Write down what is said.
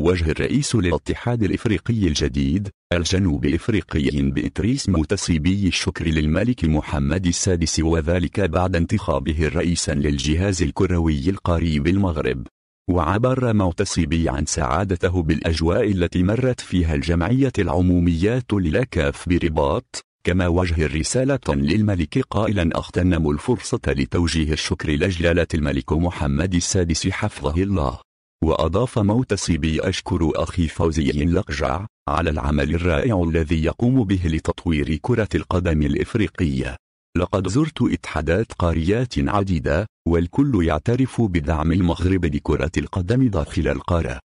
وجه الرئيس للاتحاد الإفريقي الجديد الجنوب إفريقي بإتريس متصيبي الشكر للملك محمد السادس وذلك بعد انتخابه رئيسا للجهاز الكروي القريب المغرب وعبر معتصبي عن سعادته بالأجواء التي مرت فيها الجمعية العمومية للاكاف برباط كما وجه رسالة للملك قائلا أغتنم الفرصة لتوجيه الشكر لجلالة الملك محمد السادس حفظه الله وأضاف موت سيبي أشكر أخي فوزي لقجع على العمل الرائع الذي يقوم به لتطوير كرة القدم الإفريقية لقد زرت اتحادات قاريات عديدة والكل يعترف بدعم المغرب لكرة القدم داخل القارة